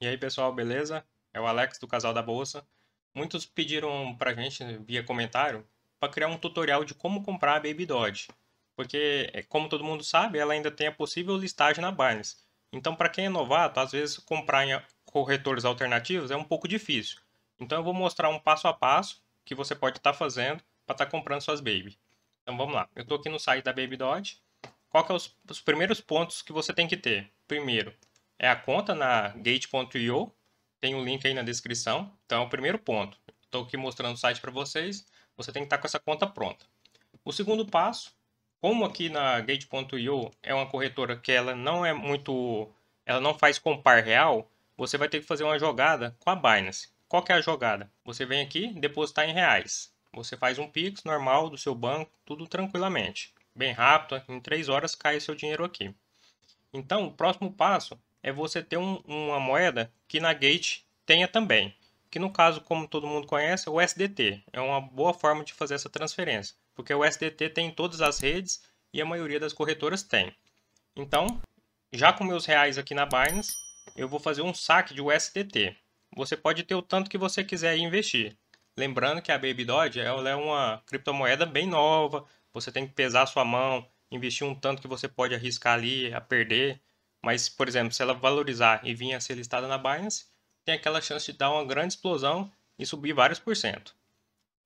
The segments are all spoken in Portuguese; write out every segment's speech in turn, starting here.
E aí, pessoal, beleza? É o Alex do Casal da Bolsa. Muitos pediram pra gente via comentário para criar um tutorial de como comprar a Baby Dodge, porque é, como todo mundo sabe, ela ainda tem a possível listagem na Binance. Então, para quem é novato, às vezes comprar em corretores alternativos é um pouco difícil. Então, eu vou mostrar um passo a passo que você pode estar tá fazendo para estar tá comprando suas Baby. Então, vamos lá. Eu estou aqui no site da Baby Dodge. Qual que é os, os primeiros pontos que você tem que ter? Primeiro, é a conta na gate.io. Tem o um link aí na descrição. Então, é o primeiro ponto. Estou aqui mostrando o site para vocês. Você tem que estar tá com essa conta pronta. O segundo passo, como aqui na gate.io é uma corretora que ela não é muito, ela não faz compar real, você vai ter que fazer uma jogada com a Binance. Qual que é a jogada? Você vem aqui, depositar em reais. Você faz um Pix normal do seu banco, tudo tranquilamente. Bem rápido, em 3 horas cai seu dinheiro aqui. Então, o próximo passo é você ter um, uma moeda que na Gate tenha também. Que no caso, como todo mundo conhece, é o SDT. É uma boa forma de fazer essa transferência. Porque o SDT tem em todas as redes e a maioria das corretoras tem. Então, já com meus reais aqui na Binance, eu vou fazer um saque de USDT. Você pode ter o tanto que você quiser investir. Lembrando que a Baby Doge ela é uma criptomoeda bem nova, você tem que pesar sua mão, investir um tanto que você pode arriscar ali a perder. Mas, por exemplo, se ela valorizar e vir a ser listada na Binance, tem aquela chance de dar uma grande explosão e subir vários por cento.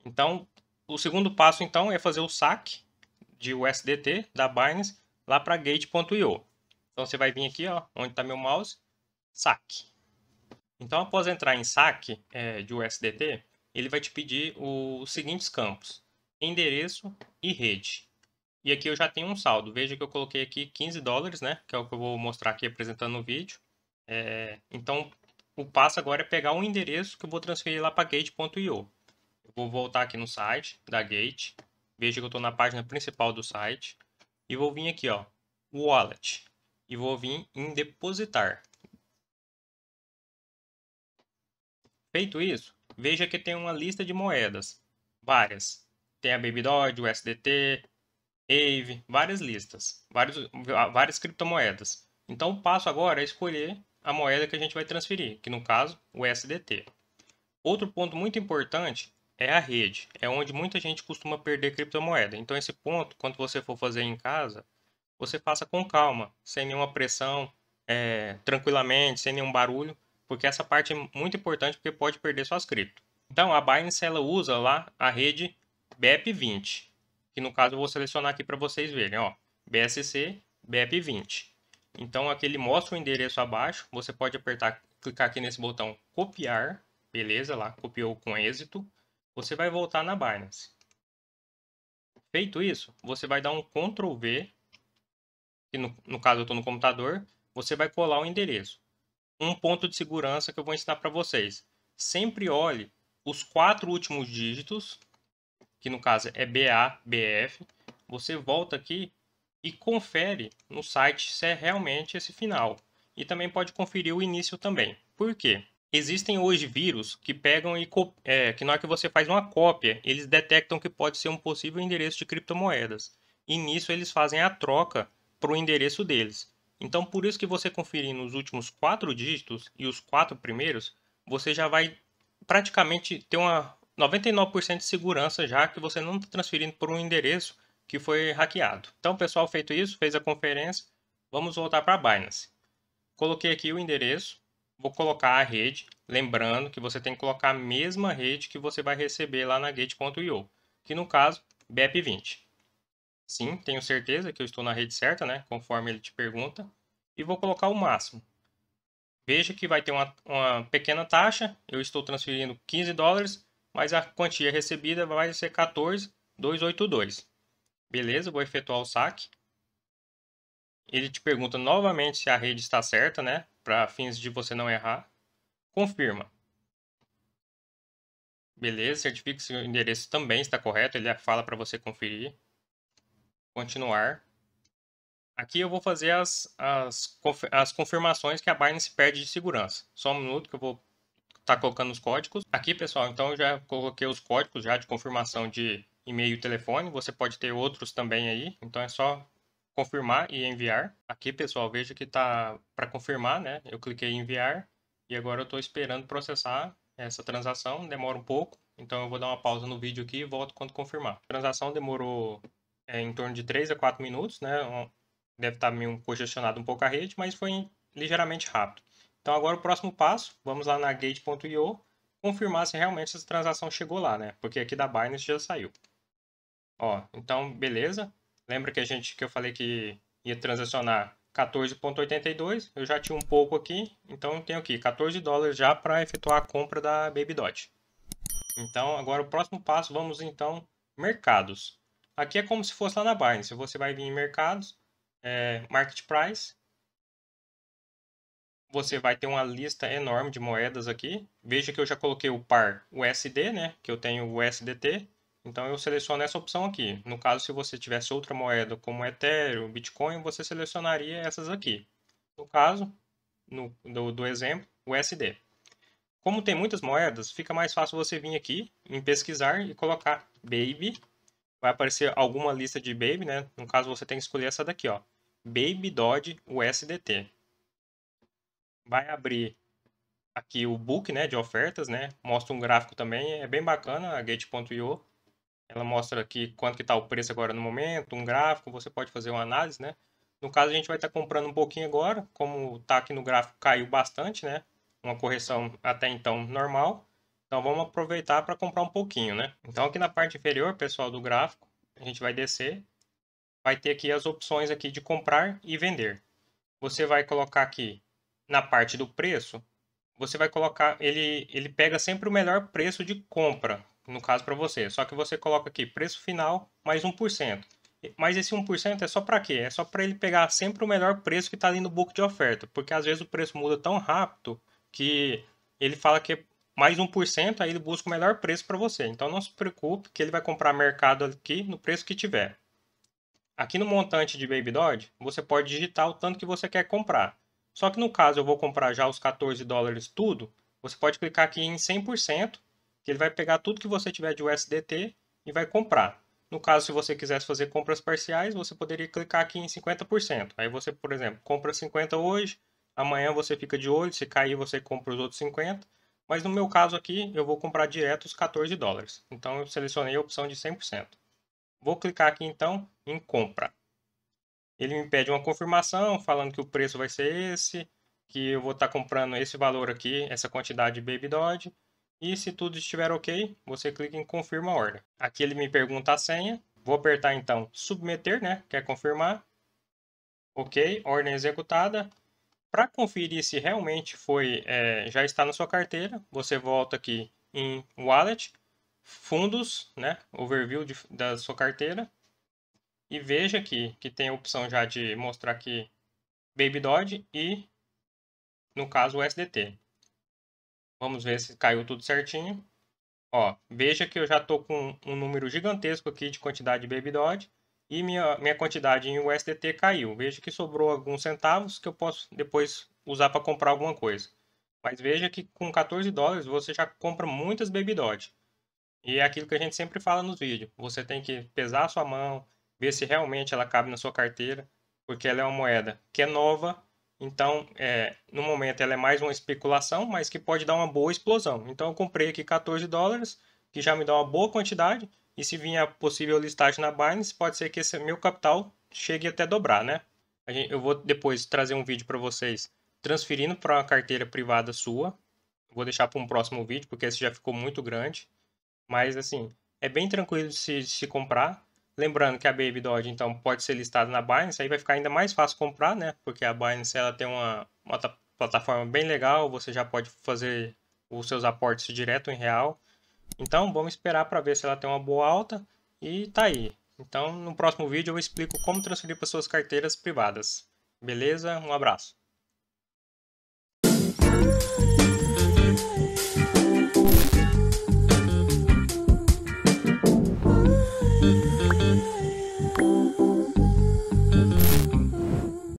Então, o segundo passo então é fazer o saque de USDT da Binance lá para gate.io. Então você vai vir aqui, ó, onde está meu mouse, saque. Então após entrar em saque é, de USDT, ele vai te pedir os seguintes campos: endereço e rede. E aqui eu já tenho um saldo. Veja que eu coloquei aqui 15 dólares, né? Que é o que eu vou mostrar aqui apresentando no vídeo. É, então, o passo agora é pegar um endereço que eu vou transferir lá para gate.io. Eu vou voltar aqui no site da Gate. Veja que eu estou na página principal do site. E vou vir aqui, ó, Wallet. E vou vir em Depositar. Feito isso, veja que tem uma lista de moedas. Várias. Tem a Baby Doge, o SDT, AVE, várias listas, várias, várias criptomoedas. Então o passo agora é escolher a moeda que a gente vai transferir, que no caso o SDT. Outro ponto muito importante é a rede, é onde muita gente costuma perder criptomoeda. Então esse ponto, quando você for fazer em casa, você faça com calma, sem nenhuma pressão, é, tranquilamente, sem nenhum barulho, porque essa parte é muito importante porque pode perder suas cripto. Então a Binance ela usa lá a rede BEP20 que no caso eu vou selecionar aqui para vocês verem, ó, BSC BEP20. Então aqui ele mostra o endereço abaixo, você pode apertar, clicar aqui nesse botão copiar, beleza, lá copiou com êxito, você vai voltar na Binance. Feito isso, você vai dar um Ctrl V, que no, no caso eu estou no computador, você vai colar o endereço. Um ponto de segurança que eu vou ensinar para vocês. Sempre olhe os quatro últimos dígitos que no caso é BABF, você volta aqui e confere no site se é realmente esse final. E também pode conferir o início também. Por quê? Existem hoje vírus que pegam e é, que na hora que você faz uma cópia, eles detectam que pode ser um possível endereço de criptomoedas. E nisso eles fazem a troca para o endereço deles. Então por isso que você conferir nos últimos quatro dígitos e os quatro primeiros, você já vai praticamente ter uma 99% de segurança já que você não está transferindo por um endereço que foi hackeado. Então, pessoal, feito isso, fez a conferência, vamos voltar para a Binance. Coloquei aqui o endereço, vou colocar a rede, lembrando que você tem que colocar a mesma rede que você vai receber lá na gate.io, que no caso, BEP20. Sim, tenho certeza que eu estou na rede certa, né? conforme ele te pergunta, e vou colocar o máximo. Veja que vai ter uma, uma pequena taxa, eu estou transferindo 15 dólares, mas a quantia recebida vai ser 14,282. Beleza, vou efetuar o saque. Ele te pergunta novamente se a rede está certa, né? Para fins de você não errar. Confirma. Beleza, certifique se o endereço também está correto, ele fala para você conferir. Continuar. Aqui eu vou fazer as, as, as confirmações que a Binance pede de segurança. Só um minuto que eu vou tá colocando os códigos. Aqui, pessoal, então eu já coloquei os códigos já de confirmação de e-mail e telefone. Você pode ter outros também aí. Então é só confirmar e enviar. Aqui, pessoal, veja que tá para confirmar, né? Eu cliquei em enviar e agora eu estou esperando processar essa transação. Demora um pouco, então eu vou dar uma pausa no vídeo aqui e volto quando confirmar. A transação demorou é, em torno de 3 a 4 minutos, né? Deve estar tá meio congestionado um pouco a rede, mas foi ligeiramente rápido. Então agora o próximo passo, vamos lá na gate.io, confirmar se realmente essa transação chegou lá, né? Porque aqui da Binance já saiu. Ó, então beleza. Lembra que a gente que eu falei que ia transacionar 14.82, eu já tinha um pouco aqui, então tenho aqui 14 dólares já para efetuar a compra da BabyDot. Então agora o próximo passo, vamos então mercados. Aqui é como se fosse lá na Binance, você vai vir em mercados, é, market price, você vai ter uma lista enorme de moedas aqui. Veja que eu já coloquei o par USD, né? Que eu tenho o USDT. Então eu seleciono essa opção aqui. No caso, se você tivesse outra moeda como Ethereum, Bitcoin, você selecionaria essas aqui. No caso, no, do, do exemplo, USD. Como tem muitas moedas, fica mais fácil você vir aqui em pesquisar e colocar Baby. Vai aparecer alguma lista de Baby, né? No caso, você tem que escolher essa daqui, ó. Baby Dodge USDT vai abrir aqui o book né, de ofertas, né? Mostra um gráfico também, é bem bacana, a Gate.io. Ela mostra aqui quanto que está o preço agora no momento, um gráfico, você pode fazer uma análise, né? No caso, a gente vai estar tá comprando um pouquinho agora, como está aqui no gráfico, caiu bastante, né? Uma correção até então normal. Então, vamos aproveitar para comprar um pouquinho, né? Então, aqui na parte inferior, pessoal, do gráfico, a gente vai descer. Vai ter aqui as opções aqui de comprar e vender. Você vai colocar aqui na parte do preço, você vai colocar, ele, ele pega sempre o melhor preço de compra, no caso para você. Só que você coloca aqui preço final mais 1%. Mas esse 1% é só para quê? É só para ele pegar sempre o melhor preço que está ali no book de oferta, porque às vezes o preço muda tão rápido que ele fala que é mais 1%, aí ele busca o melhor preço para você. Então não se preocupe que ele vai comprar mercado aqui no preço que tiver. Aqui no montante de Baby Dodge, você pode digitar o tanto que você quer comprar. Só que no caso eu vou comprar já os 14 dólares tudo, você pode clicar aqui em 100%, que ele vai pegar tudo que você tiver de USDT e vai comprar. No caso, se você quisesse fazer compras parciais, você poderia clicar aqui em 50%. Aí você, por exemplo, compra 50 hoje, amanhã você fica de olho, se cair você compra os outros 50. Mas no meu caso aqui, eu vou comprar direto os 14 dólares. Então eu selecionei a opção de 100%. Vou clicar aqui então em compra. Ele me pede uma confirmação falando que o preço vai ser esse, que eu vou estar tá comprando esse valor aqui, essa quantidade de Baby Dodge. E se tudo estiver ok, você clica em confirma a ordem. Aqui ele me pergunta a senha. Vou apertar então submeter, né? Quer confirmar? Ok, ordem executada. Para conferir se realmente foi, é, já está na sua carteira, você volta aqui em Wallet, Fundos, né? Overview de, da sua carteira. E veja aqui que tem a opção já de mostrar aqui Baby Dodge e, no caso, o SDT. Vamos ver se caiu tudo certinho. Ó, veja que eu já estou com um número gigantesco aqui de quantidade de Baby Dodge e minha, minha quantidade em USDT caiu. Veja que sobrou alguns centavos que eu posso depois usar para comprar alguma coisa. Mas veja que com 14 dólares você já compra muitas Baby Dodge. E é aquilo que a gente sempre fala nos vídeos. Você tem que pesar a sua mão, ver se realmente ela cabe na sua carteira, porque ela é uma moeda que é nova, então é, no momento ela é mais uma especulação, mas que pode dar uma boa explosão. Então eu comprei aqui 14 dólares, que já me dá uma boa quantidade, e se vir a possível listagem na Binance, pode ser que esse meu capital chegue até dobrar, né? Eu vou depois trazer um vídeo para vocês transferindo para uma carteira privada sua. Vou deixar para um próximo vídeo, porque esse já ficou muito grande. Mas, assim, é bem tranquilo de se, de se comprar. Lembrando que a Baby Dodge, então, pode ser listada na Binance, aí vai ficar ainda mais fácil comprar, né? Porque a Binance, ela tem uma, uma plataforma bem legal, você já pode fazer os seus aportes direto em real. Então, vamos esperar para ver se ela tem uma boa alta e tá aí. Então, no próximo vídeo eu explico como transferir para suas carteiras privadas. Beleza? Um abraço.